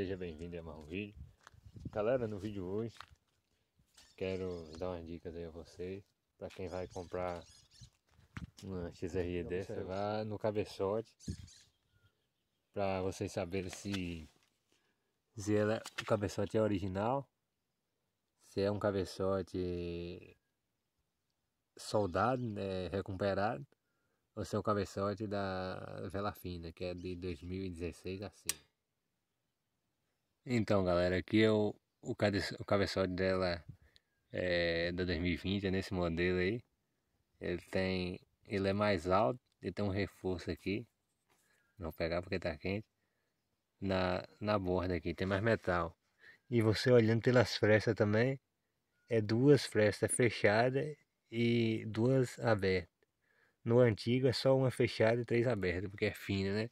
Seja bem-vindo a mais um vídeo. Galera, no vídeo hoje quero dar umas dicas aí a vocês. Para quem vai comprar uma XRE dessa, vá no cabeçote. Para vocês saberem se, se ela, o cabeçote é original, se é um cabeçote soldado, né, recuperado, ou se é um cabeçote da Vela Fina, que é de 2016 assim. Então, galera, aqui é o, o, o cabeçote dela é, da 2020, é nesse modelo aí. Ele tem, ele é mais alto, ele tem um reforço aqui. Não vou pegar porque tá quente. Na, na borda aqui tem mais metal. E você olhando pelas frestas também, é duas frestas fechadas e duas abertas. No antigo é só uma fechada e três abertas, porque é fina, né?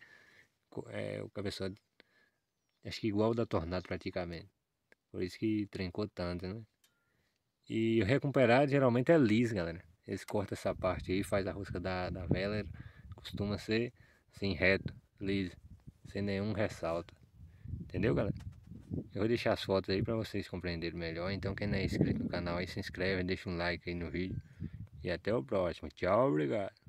É, o cabeçote Acho que igual da Tornado praticamente. Por isso que trincou tanto, né? E o recuperado geralmente é liso, galera. Eles cortam essa parte aí, faz a rosca da, da vela. Costuma ser assim, reto, liso. Sem nenhum ressalto. Entendeu, galera? Eu vou deixar as fotos aí para vocês compreenderem melhor. Então quem não é inscrito no canal aí, se inscreve, deixa um like aí no vídeo. E até o próximo. Tchau, obrigado.